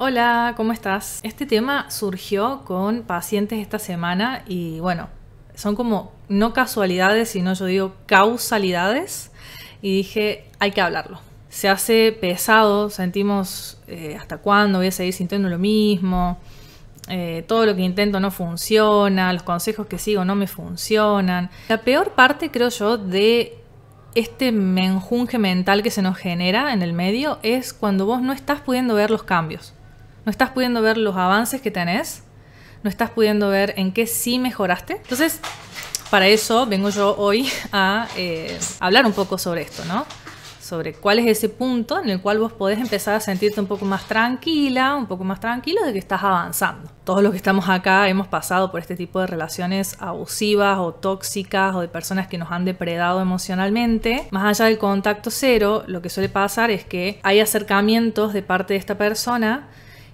Hola, ¿cómo estás? Este tema surgió con pacientes esta semana y bueno, son como no casualidades, sino yo digo causalidades y dije, hay que hablarlo. Se hace pesado, sentimos eh, hasta cuándo voy a seguir sintiendo lo mismo, eh, todo lo que intento no funciona, los consejos que sigo no me funcionan. La peor parte, creo yo, de este menjunje mental que se nos genera en el medio es cuando vos no estás pudiendo ver los cambios. No estás pudiendo ver los avances que tenés. No estás pudiendo ver en qué sí mejoraste. Entonces, para eso vengo yo hoy a eh, hablar un poco sobre esto, ¿no? Sobre cuál es ese punto en el cual vos podés empezar a sentirte un poco más tranquila, un poco más tranquilo de que estás avanzando. Todos los que estamos acá hemos pasado por este tipo de relaciones abusivas o tóxicas o de personas que nos han depredado emocionalmente. Más allá del contacto cero, lo que suele pasar es que hay acercamientos de parte de esta persona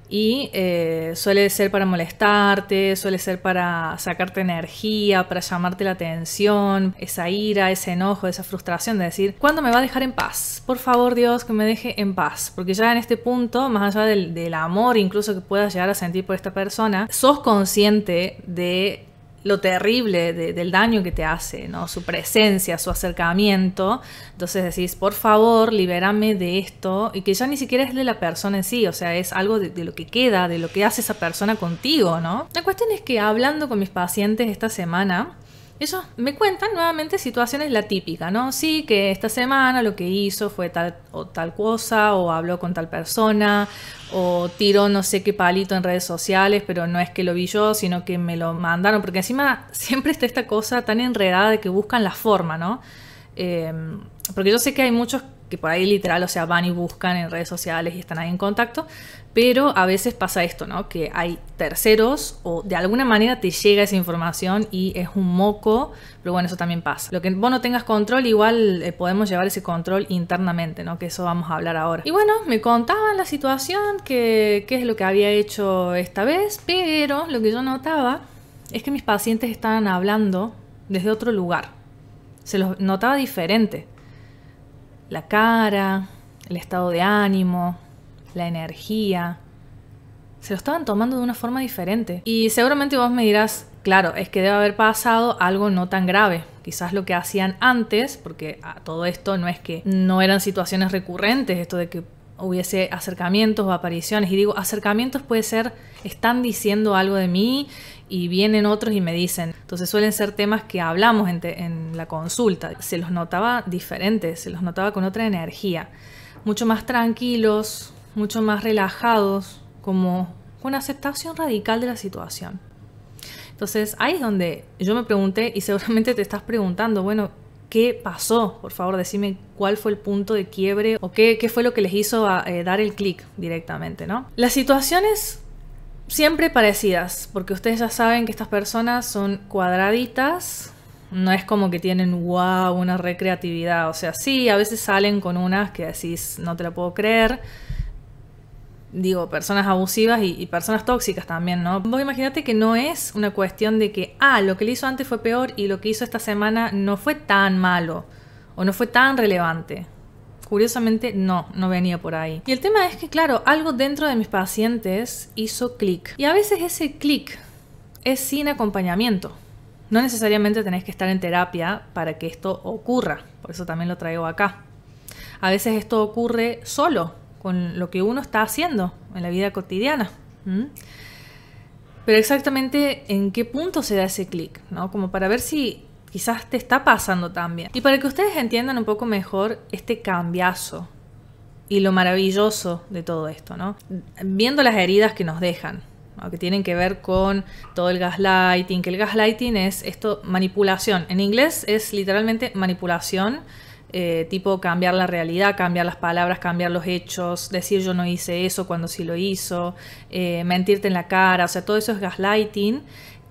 y eh, suele ser para molestarte, suele ser para sacarte energía, para llamarte la atención, esa ira, ese enojo, esa frustración de decir, ¿cuándo me va a dejar en paz? Por favor Dios, que me deje en paz, porque ya en este punto, más allá del, del amor incluso que puedas llegar a sentir por esta persona, sos consciente de lo terrible del daño que te hace, ¿no? Su presencia, su acercamiento. Entonces decís, por favor, libérame de esto. Y que ya ni siquiera es de la persona en sí, o sea, es algo de, de lo que queda, de lo que hace esa persona contigo, ¿no? La cuestión es que hablando con mis pacientes esta semana, ellos me cuentan nuevamente situaciones la típica, ¿no? Sí, que esta semana lo que hizo fue tal o tal cosa, o habló con tal persona, o tiró no sé qué palito en redes sociales, pero no es que lo vi yo, sino que me lo mandaron, porque encima siempre está esta cosa tan enredada de que buscan la forma, ¿no? Em, porque yo sé que hay muchos que por ahí literal, o sea, van y buscan en redes sociales y están ahí en contacto, pero a veces pasa esto, ¿no? Que hay terceros o de alguna manera te llega esa información y es un moco, pero bueno, eso también pasa. Lo que vos no tengas control, igual eh, podemos llevar ese control internamente, ¿no? Que eso vamos a hablar ahora. Y bueno, me contaban la situación, que, qué es lo que había hecho esta vez, pero lo que yo notaba es que mis pacientes estaban hablando desde otro lugar. Se los notaba diferente la cara, el estado de ánimo, la energía. Se lo estaban tomando de una forma diferente. Y seguramente vos me dirás, claro, es que debe haber pasado algo no tan grave. Quizás lo que hacían antes, porque a todo esto no es que no eran situaciones recurrentes, esto de que hubiese acercamientos o apariciones. Y digo, acercamientos puede ser, están diciendo algo de mí, y vienen otros y me dicen. Entonces suelen ser temas que hablamos en, la consulta. Se los notaba diferentes, se los notaba con otra energía, mucho más tranquilos, mucho más relajados, como una aceptación radical de la situación. Entonces ahí es donde yo me pregunté y seguramente te estás preguntando, bueno, ¿qué pasó? Por favor, decime cuál fue el punto de quiebre o qué, qué fue lo que les hizo eh, dar el clic directamente, ¿no? Las situaciones siempre parecidas, porque ustedes ya saben que estas personas son cuadraditas, no es como que tienen, wow, una recreatividad, o sea, sí, a veces salen con unas que decís, no te la puedo creer, digo, personas abusivas y, personas tóxicas también, ¿no? Vos imaginate que no es una cuestión de que, ah, lo que le hizo antes fue peor y lo que hizo esta semana no fue tan malo o no fue tan relevante curiosamente no, no venía por ahí. Y el tema es que, claro, algo dentro de mis pacientes hizo clic. Y a veces ese clic es sin acompañamiento. No necesariamente tenés que estar en terapia para que esto ocurra, por eso también lo traigo acá. A veces esto ocurre solo, con lo que uno está haciendo en la vida cotidiana. Pero exactamente en qué punto se da ese clic, ¿no? Como para ver si Quizás te está pasando también. Y para que ustedes entiendan un poco mejor este cambiazo y lo maravilloso de todo esto, ¿no? Viendo las heridas que nos dejan, que tienen que ver con todo el gaslighting, que el gaslighting es esto, manipulación. En inglés es literalmente manipulación. Eh, tipo cambiar la realidad, cambiar las palabras, cambiar los hechos, decir yo no hice eso cuando sí lo hizo, eh, mentirte en la cara, o sea, todo eso es gaslighting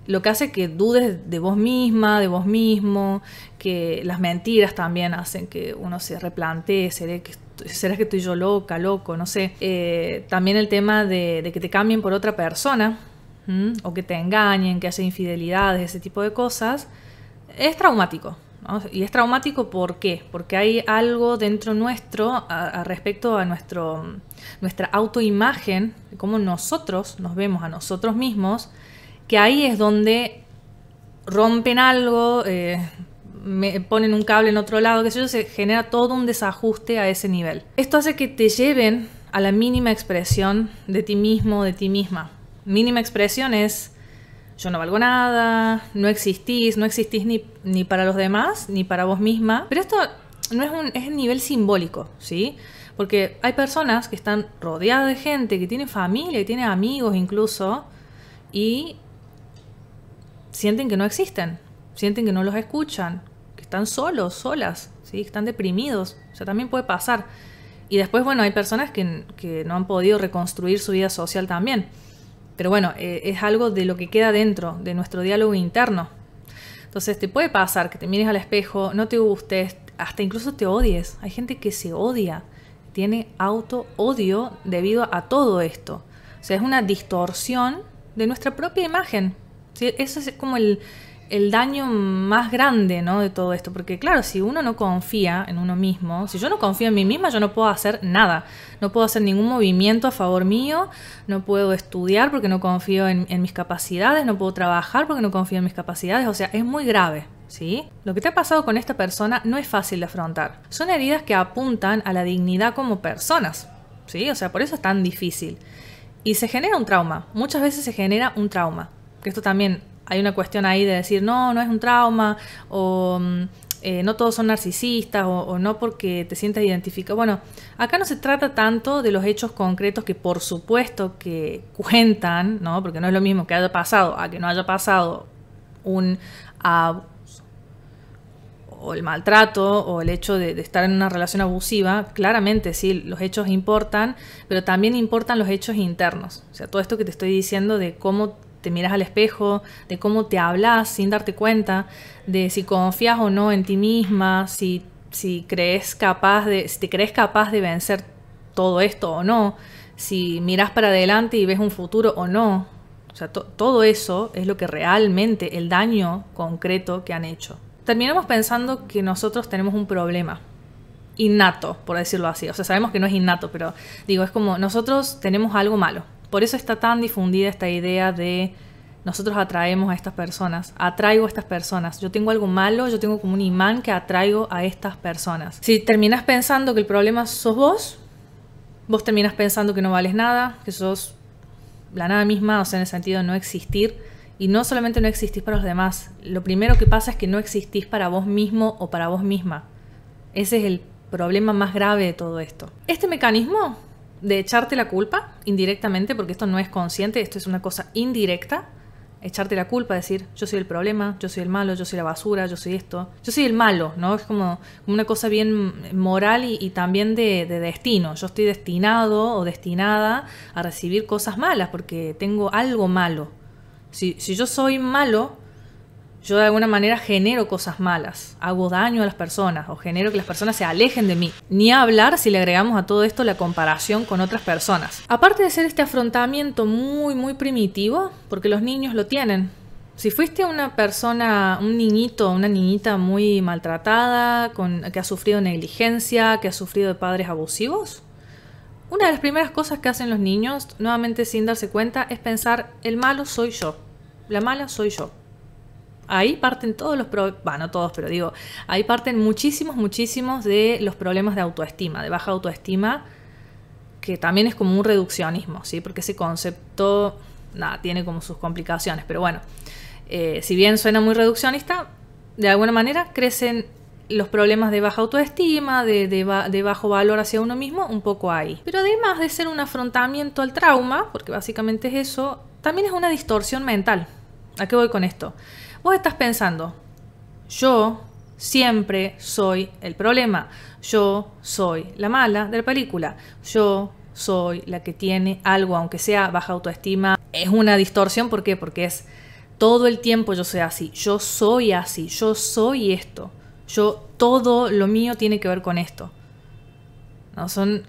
lo que hace que dudes de vos misma, de vos mismo, que las mentiras también hacen que uno se replantee, ¿seré que, será que estoy yo loca, loco? No sé. Eh, también el tema de, que te cambien por otra persona, o que te engañen, que haya infidelidades, ese tipo de cosas, es traumático. Y es traumático ¿por Porque hay algo dentro nuestro respecto a nuestra autoimagen, cómo nosotros nos vemos a nosotros mismos, que ahí es donde rompen algo, eh, me ponen un cable en otro lado, que sé se genera todo un desajuste a ese nivel. Esto hace que te lleven a la mínima expresión de ti mismo, de ti misma. Mínima expresión es yo no valgo nada, no existís, no existís ni, ni para los demás, ni para vos misma. Pero esto no es un nivel simbólico, ¿sí? Porque hay personas que están rodeadas de gente, que tienen familia, que tienen amigos incluso, y sienten que no existen, sienten que no los escuchan, que están solos, solas, ¿sí? están deprimidos. O sea, también puede pasar. Y después, bueno, hay personas que, no han podido reconstruir su vida social también. Pero bueno, eh, es algo de lo que queda dentro, de nuestro diálogo interno. Entonces, te puede pasar que te mires al espejo, no te gustes, hasta incluso te odies. Hay gente que se odia, tiene auto-odio debido a todo esto. O sea, es una distorsión de nuestra propia imagen ese eso es como el, daño más grande ¿no? de todo esto, porque claro, si uno no confía en uno mismo, si yo no confío en mí misma, yo no puedo hacer nada, no puedo hacer ningún movimiento a favor mío, no puedo estudiar porque no confío en, mis capacidades, no puedo trabajar porque no confío en mis capacidades, o sea, es muy grave. ¿Sí? Lo que te ha pasado con esta persona no es fácil de afrontar. Son heridas que apuntan a la dignidad como personas, ¿sí? O sea, por eso es tan difícil. Y se genera un trauma, muchas veces se genera un trauma que esto también hay una cuestión ahí de decir, no, no es un trauma, o mm, eh, no todos son narcisistas, o, no porque te sientas identificado. Bueno, acá no se trata tanto de los hechos concretos que por supuesto que cuentan, ¿no? Porque no es lo mismo que haya pasado a que no haya pasado un abuso o el maltrato o el hecho de, de, estar en una relación abusiva, claramente sí, los hechos importan, pero también importan los hechos internos. O sea, todo esto que te estoy diciendo de cómo te miras al espejo, de cómo te hablas sin darte cuenta, de si confías o no en ti misma, si, crees capaz de, te crees capaz de vencer todo esto o no, si miras para adelante y ves un futuro o no. O sea, todo eso es lo que realmente, el daño concreto que han hecho. Terminamos pensando que nosotros tenemos un problema innato, por decirlo así. O sea, sabemos que no es innato, pero digo, es como nosotros tenemos algo malo por eso está tan difundida esta idea de nosotros atraemos a estas personas, atraigo a estas personas, yo tengo algo malo, yo tengo como un imán que atraigo a estas personas. Si terminas pensando que el problema sos vos, vos terminas pensando que no vales nada, que sos la nada misma, o sea, en el sentido de no existir. Y no solamente no existís para los demás, lo primero que pasa es que no existís para vos mismo o para vos misma. Ese es el problema más grave de todo esto. Este mecanismo de echarte la culpa indirectamente, porque esto no es consciente, esto es una cosa indirecta, echarte la culpa, decir yo soy el problema, yo soy el malo, yo soy la basura, yo soy esto, yo soy el malo, ¿no? Es como, una cosa bien moral y, también de, de, destino. Yo estoy destinado o destinada a recibir cosas malas porque tengo algo malo. Si, si yo soy malo, yo de alguna manera genero cosas malas, hago daño a las personas o genero que las personas se alejen de mí. Ni hablar si le agregamos a todo esto la comparación con otras personas. Aparte de ser este afrontamiento muy, muy primitivo, porque los niños lo tienen. Si fuiste una persona, un niñito, una niñita muy maltratada, que ha sufrido negligencia, que ha sufrido de padres abusivos, una de las primeras cosas que hacen los niños, nuevamente sin darse cuenta, es pensar, el malo soy yo, la mala soy yo ahí parten todos los problemas, bueno, todos, pero digo, ahí parten muchísimos, muchísimos de los problemas de autoestima, de baja autoestima, que también es como un reduccionismo, ¿sí? Porque ese concepto, nada, tiene como sus complicaciones, pero bueno, eh, si bien suena muy reduccionista, de alguna manera crecen los problemas de baja autoestima, de, de, bajo valor hacia uno mismo, un poco ahí. Pero además de ser un afrontamiento al trauma, porque básicamente es eso, también es una distorsión mental. ¿A qué voy con esto? Vos estás pensando, yo siempre soy el problema, yo soy la mala de la película, yo soy la que tiene algo, aunque sea baja autoestima. Es una distorsión, ¿por qué? Porque es todo el tiempo yo soy así, yo soy así, yo soy esto, yo todo lo mío tiene que ver con esto. No son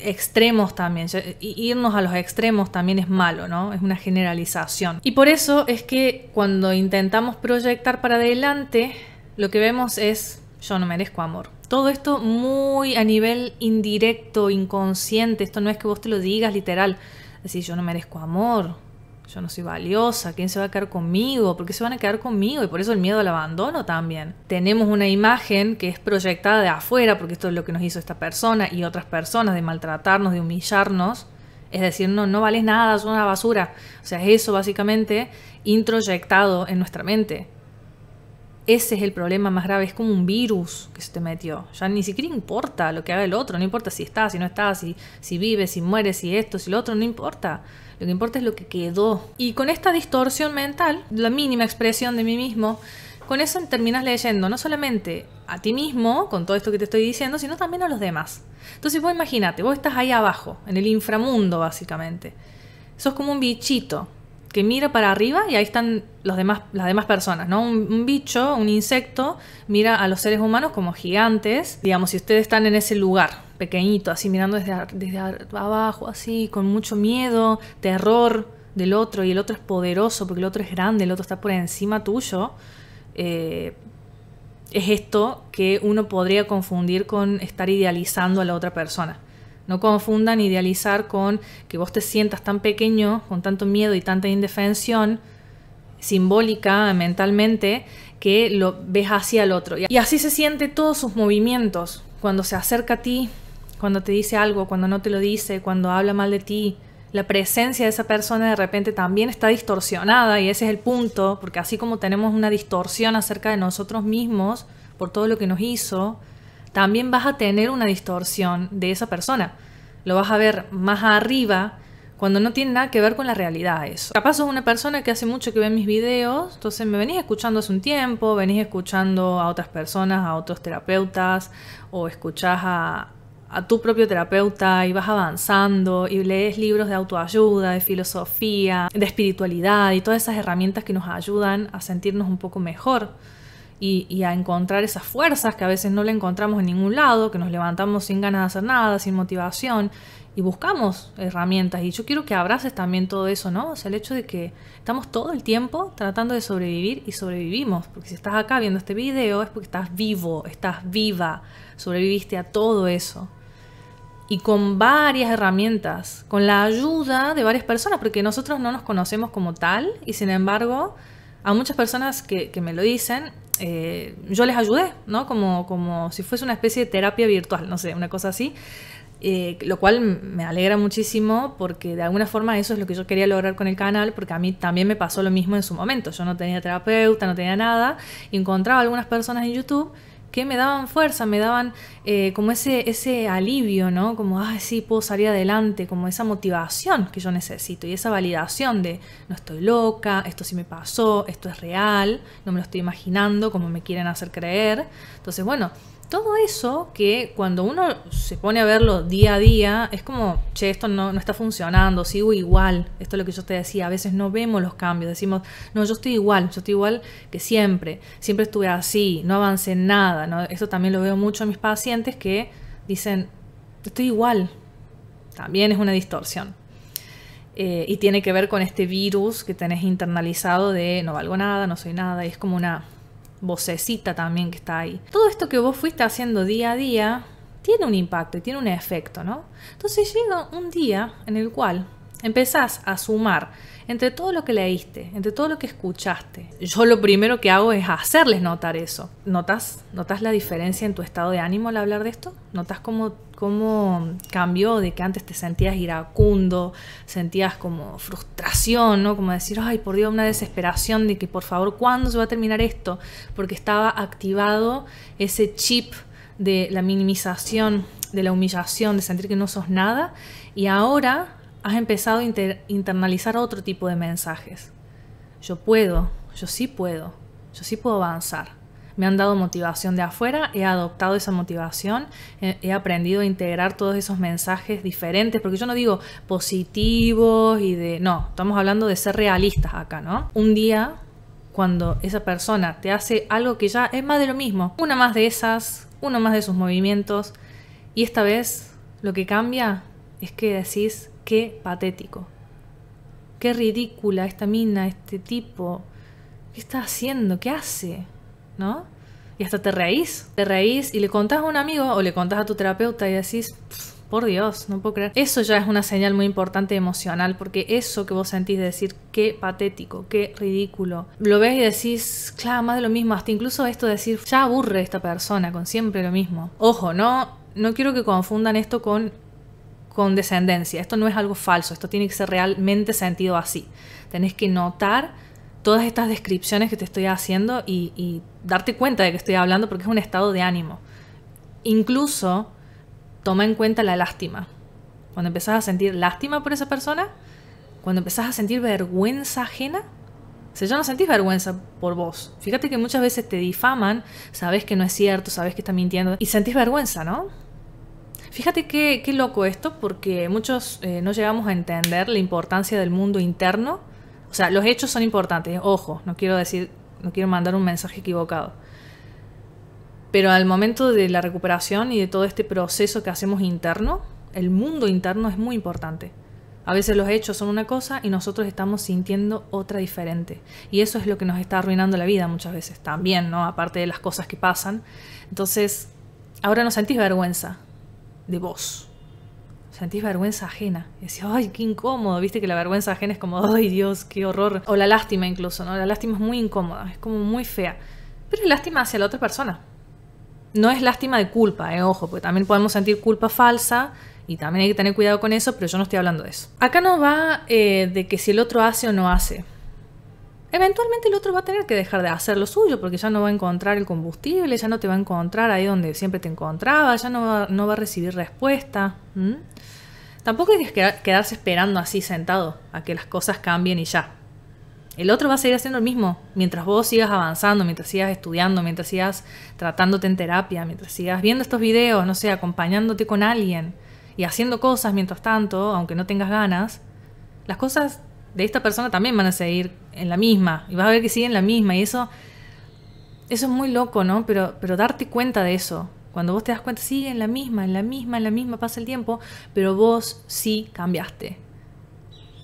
extremos también. Irnos a los extremos también es malo, ¿no? Es una generalización. Y por eso es que cuando intentamos proyectar para adelante, lo que vemos es yo no merezco amor. Todo esto muy a nivel indirecto, inconsciente. Esto no es que vos te lo digas literal. Así, yo no merezco amor yo no soy valiosa, ¿quién se va a quedar conmigo? ¿Por qué se van a quedar conmigo? Y por eso el miedo al abandono también. Tenemos una imagen que es proyectada de afuera, porque esto es lo que nos hizo esta persona y otras personas, de maltratarnos, de humillarnos. Es decir, no, no vales nada, es una basura. O sea, es eso básicamente introyectado en nuestra mente. Ese es el problema más grave, es como un virus que se te metió. Ya ni siquiera importa lo que haga el otro, no importa si está, si no está, si, si vive, si muere, si esto, si lo otro, no importa lo que importa es lo que quedó. Y con esta distorsión mental, la mínima expresión de mí mismo, con eso terminas leyendo no solamente a ti mismo, con todo esto que te estoy diciendo, sino también a los demás. Entonces vos imagínate, vos estás ahí abajo, en el inframundo básicamente. Sos como un bichito que mira para arriba y ahí están los demás, las demás personas, ¿no? Un, bicho, un insecto, mira a los seres humanos como gigantes. Digamos, si ustedes están en ese lugar pequeñito, así mirando desde, desde abajo, así, con mucho miedo, terror del otro, y el otro es poderoso porque el otro es grande, el otro está por encima tuyo, eh, es esto que uno podría confundir con estar idealizando a la otra persona. No confundan idealizar con que vos te sientas tan pequeño, con tanto miedo y tanta indefensión simbólica, mentalmente, que lo ves hacia el otro. Y así se siente todos sus movimientos, cuando se acerca a ti, cuando te dice algo, cuando no te lo dice, cuando habla mal de ti, la presencia de esa persona de repente también está distorsionada y ese es el punto, porque así como tenemos una distorsión acerca de nosotros mismos por todo lo que nos hizo, también vas a tener una distorsión de esa persona. Lo vas a ver más arriba cuando no tiene nada que ver con la realidad eso. Capaz sos una persona que hace mucho que ve mis videos, entonces me venís escuchando hace un tiempo, venís escuchando a otras personas, a otros terapeutas, o escuchás a tu propio terapeuta y vas avanzando y lees libros de autoayuda, de filosofía, de espiritualidad y todas esas herramientas que nos ayudan a sentirnos un poco mejor y, a encontrar esas fuerzas que a veces no le encontramos en ningún lado, que nos levantamos sin ganas de hacer nada, sin motivación y buscamos herramientas. Y yo quiero que abraces también todo eso, ¿no? O sea, el hecho de que estamos todo el tiempo tratando de sobrevivir y sobrevivimos. Porque si estás acá viendo este video es porque estás vivo, estás viva, sobreviviste a todo eso. Y con varias herramientas, con la ayuda de varias personas, porque nosotros no nos conocemos como tal y sin embargo a muchas personas que me lo dicen eh, yo les ayudé, ¿no? Como, como si fuese una especie de terapia virtual, no sé, una cosa así. Eh, lo cual me alegra muchísimo porque de alguna forma eso es lo que yo quería lograr con el canal, porque a mí también me pasó lo mismo en su momento. Yo no tenía terapeuta, no tenía nada, encontraba algunas personas en YouTube que me daban fuerza, me daban eh, como ese, ese alivio, ¿no? Como, ah, sí, puedo salir adelante, como esa motivación que yo necesito y esa validación de, no estoy loca, esto sí me pasó, esto es real, no me lo estoy imaginando como me quieren hacer creer. Entonces, bueno, todo eso que cuando uno se pone a verlo día a día, es como, che, esto no, está funcionando, sigo igual. Esto es lo que yo te decía, a veces no vemos los cambios, decimos, no, yo estoy igual, yo estoy igual que siempre, siempre estuve así, no avancé en nada. Esto también lo veo mucho en mis pacientes que dicen, estoy igual. También es una distorsión. Eh, y tiene que ver con este virus que tenés internalizado de no valgo nada, no soy nada, y es como una vocecita también que está ahí. Todo esto que vos fuiste haciendo día a día tiene un impacto y tiene un efecto, ¿no? Entonces llega un día en el cual empezás a sumar entre todo lo que leíste, entre todo lo que escuchaste. Yo lo primero que hago es hacerles notar eso. ¿Notas, notas la diferencia en tu estado de ánimo al hablar de esto? ¿Notas cómo, cómo cambió de que antes te sentías iracundo, sentías como frustración, ¿no? Como decir, ay, por Dios, una desesperación de que por favor, ¿cuándo se va a terminar esto? Porque estaba activado ese chip de la minimización, de la humillación, de sentir que no sos nada. Y ahora has empezado a internalizar otro tipo de mensajes. Yo puedo, yo sí puedo, yo sí puedo avanzar. Me han dado motivación de afuera, he adoptado esa motivación, he aprendido a integrar todos esos mensajes diferentes, porque yo no digo positivos y de... No, estamos hablando de ser realistas acá, ¿no? Un día, cuando esa persona te hace algo que ya es más de lo mismo, una más de esas, uno más de sus movimientos, y esta vez lo que cambia es que decís, Qué patético. Qué ridícula esta mina, este tipo. ¿Qué está haciendo? ¿Qué hace? ¿No? Y hasta te reís. Te reís y le contás a un amigo o le contás a tu terapeuta y decís, por Dios, no puedo creer. Eso ya es una señal muy importante emocional, porque eso que vos sentís de decir, qué patético, qué ridículo, lo ves y decís, claro, más de lo mismo, hasta incluso esto de decir, ya aburre esta persona con siempre lo mismo. Ojo, no, no quiero que confundan esto con descendencia Esto no es algo falso, esto tiene que ser realmente sentido así. Tenés que notar todas estas descripciones que te estoy haciendo y, darte cuenta de que estoy hablando porque es un estado de ánimo. Incluso toma en cuenta la lástima. Cuando empezás a sentir lástima por esa persona, cuando empezás a sentir vergüenza ajena, si ya no sentís vergüenza por vos. Fíjate que muchas veces te difaman, sabes que no es cierto, sabes que está mintiendo y sentís vergüenza, ¿no? Fíjate qué, loco esto, porque muchos eh, no llegamos a entender la importancia del mundo interno. O sea, los hechos son importantes, ojo, no quiero decir, no quiero mandar un mensaje equivocado. Pero al momento de la recuperación y de todo este proceso que hacemos interno, el mundo interno es muy importante. A veces los hechos son una cosa y nosotros estamos sintiendo otra diferente. Y eso es lo que nos está arruinando la vida muchas veces también, ¿no? Aparte de las cosas que pasan. Entonces, ahora no sentís vergüenza, de vos. Sentís vergüenza ajena. Y decís, ay, qué incómodo. Viste que la vergüenza ajena es como, ay, Dios, qué horror. O la lástima incluso, ¿no? La lástima es muy incómoda, es como muy fea. Pero es lástima hacia la otra persona. No es lástima de culpa, eh, ojo, porque también podemos sentir culpa falsa y también hay que tener cuidado con eso, pero yo no estoy hablando de eso. Acá no va eh, de que si el otro hace o no hace eventualmente el otro va a tener que dejar de hacer lo suyo porque ya no va a encontrar el combustible, ya no te va a encontrar ahí donde siempre te encontraba, ya no va, no va a recibir respuesta. Tampoco hay que quedarse esperando así sentado a que las cosas cambien y ya. El otro va a seguir haciendo lo mismo mientras vos sigas avanzando, mientras sigas estudiando, mientras sigas tratándote en terapia, mientras sigas viendo estos videos, no sé, acompañándote con alguien y haciendo cosas mientras tanto, aunque no tengas ganas. Las cosas de esta persona también van a seguir en la misma. Y vas a ver que siguen la misma. Y eso, eso es muy loco, ¿no? Pero, pero darte cuenta de eso. Cuando vos te das cuenta, sigue en la misma, en la misma, en la misma, pasa el tiempo, pero vos sí cambiaste.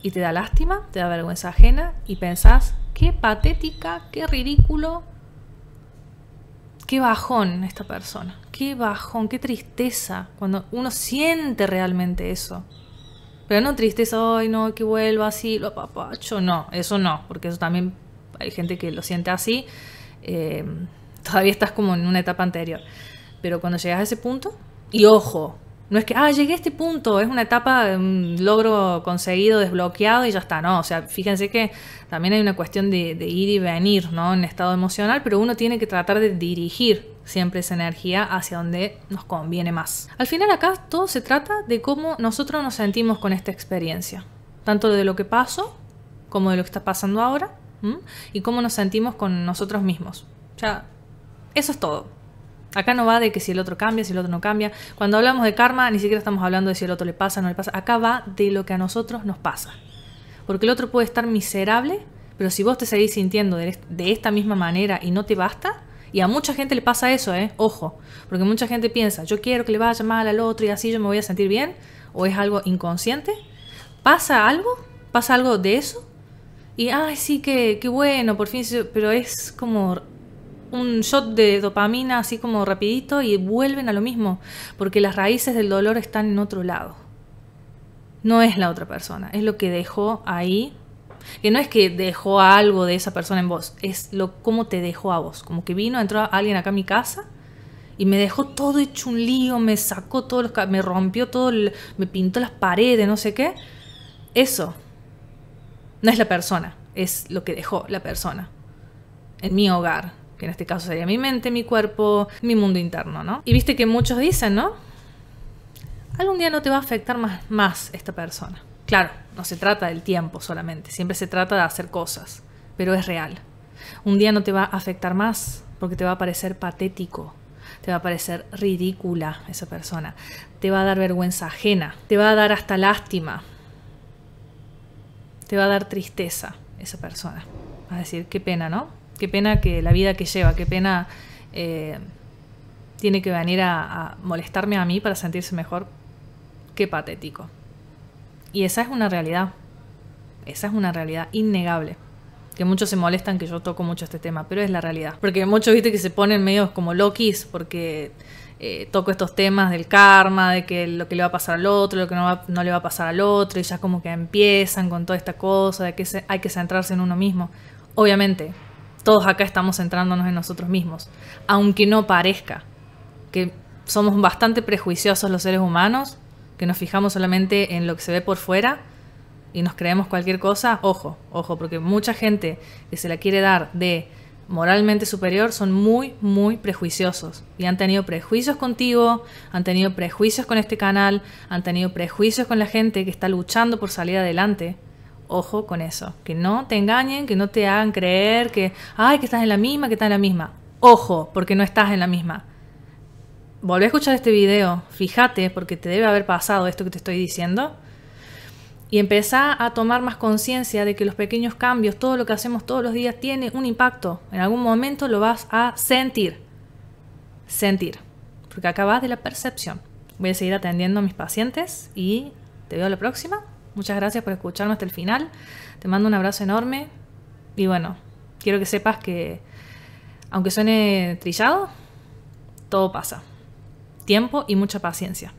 Y te da lástima, te da vergüenza ajena y pensás, qué patética, qué ridículo, qué bajón esta persona, qué bajón, qué tristeza, cuando uno siente realmente eso. Pero no tristeza, ay no, que vuelva así, lo apapacho, no, eso no, porque eso también hay gente que lo siente así, em, todavía estás como en una etapa anterior. Pero cuando llegas a ese punto, y ojo, no es que, ah, llegué a este punto, es una etapa, un logro conseguido, desbloqueado y ya está, no, o sea, fíjense que también hay una cuestión de, de ir y venir, ¿no? En estado emocional, pero uno tiene que tratar de dirigir siempre esa energía hacia donde nos conviene más. Al final acá todo se trata de cómo nosotros nos sentimos con esta experiencia, tanto de lo que pasó como de lo que está pasando ahora y cómo nos sentimos con nosotros mismos. O sea, eso es todo. Acá no va de que si el otro cambia, si el otro no cambia. Cuando hablamos de karma, ni siquiera estamos hablando de si el otro le pasa o no le pasa. Acá va de lo que a nosotros nos pasa. Porque el otro puede estar miserable, pero si vos te seguís sintiendo de esta misma manera y no te basta, y a mucha gente le pasa eso, ¿eh? Ojo, porque mucha gente piensa, yo quiero que le vaya mal al otro y así yo me voy a sentir bien, o es algo inconsciente. ¿Pasa algo? ¿Pasa algo de eso? Y, ay, sí, que, qué bueno, por fin, pero es como un shot de dopamina así como rapidito y vuelven a lo mismo, porque las raíces del dolor están en otro lado. No es la otra persona, es lo que dejó ahí que no es que dejó algo de esa persona en vos, es lo cómo te dejó a vos. Como que vino, entró alguien acá a mi casa y me dejó todo hecho un lío, me sacó todos los... me rompió todo, me pintó las paredes, no sé qué. Eso no es la persona, es lo que dejó la persona en mi hogar, que en este caso sería mi mente, mi cuerpo, mi mundo interno, ¿no? Y viste que muchos dicen, ¿no? Algún día no te va a afectar más, más esta persona. Claro, no se trata del tiempo solamente, siempre se trata de hacer cosas, pero es real. Un día no te va a afectar más porque te va a parecer patético, te va a parecer ridícula esa persona, te va a dar vergüenza ajena, te va a dar hasta lástima, te va a dar tristeza esa persona. Vas a decir, qué pena, ¿no? Qué pena que la vida que lleva, qué pena eh, tiene que venir a molestarme a mí para sentirse mejor. Qué patético. Y esa es una realidad. Esa es una realidad innegable. Que muchos se molestan que yo toco mucho este tema, pero es la realidad. Porque muchos, viste, que se ponen medios como Loki's porque eh, toco estos temas del karma, de que lo que le va a pasar al otro, lo que no, no le va a pasar al otro, y ya como que empiezan con toda esta cosa de que hay que centrarse en uno mismo. Obviamente, todos acá estamos centrándonos en nosotros mismos, aunque no parezca que somos bastante prejuiciosos los seres humanos nos fijamos solamente en lo que se ve por fuera y nos creemos cualquier cosa, ojo, ojo, porque mucha gente que se la quiere dar de moralmente superior son muy, muy prejuiciosos. Y han tenido prejuicios contigo, han tenido prejuicios con este canal, han tenido prejuicios con la gente que está luchando por salir adelante. Ojo con eso, que no te engañen, que no te hagan creer que, ay, que estás en la misma, que estás en la misma. Ojo, porque no estás en la misma volvé a escuchar este video, fíjate, porque te debe haber pasado esto que te estoy diciendo, y empezá a tomar más conciencia de que los pequeños cambios, todo lo que hacemos todos los días, tiene un impacto. En algún momento lo vas a sentir. Sentir. Porque acá vas de la percepción. Voy a seguir atendiendo a mis pacientes y te veo la próxima. Muchas gracias por escucharme hasta el final. Te mando un abrazo enorme. Y bueno, quiero que sepas que, aunque suene trillado, todo pasa tiempo y mucha paciencia.